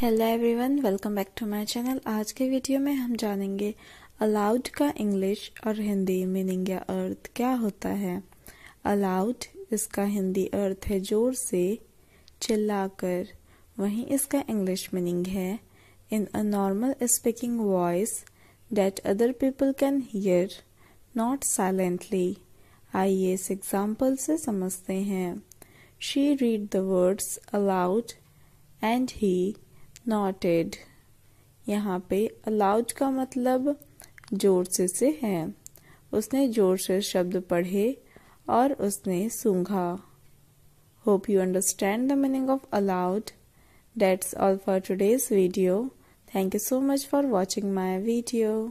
hello everyone welcome back to my channel आज के video में हम जानेंगे अलाउड का इंग्लिश और हिंदी मीनिंग या अर्थ क्या होता है अलाउड इसका हिंदी अर्थ है जोर से चिल्लाकर वहीं इसका इंग्लिश मीनिंग है in a normal speaking voice that other people can hear not silently आइए इस एग्जाम्पल से समझते हैं she read the words aloud and he nodded यहाँ पे अलाउड का मतलब जोर से से है उसने जोर से शब्द पढ़े और उसने सूंघा hope you understand the meaning of aloud that's all for today's video thank you so much for watching my video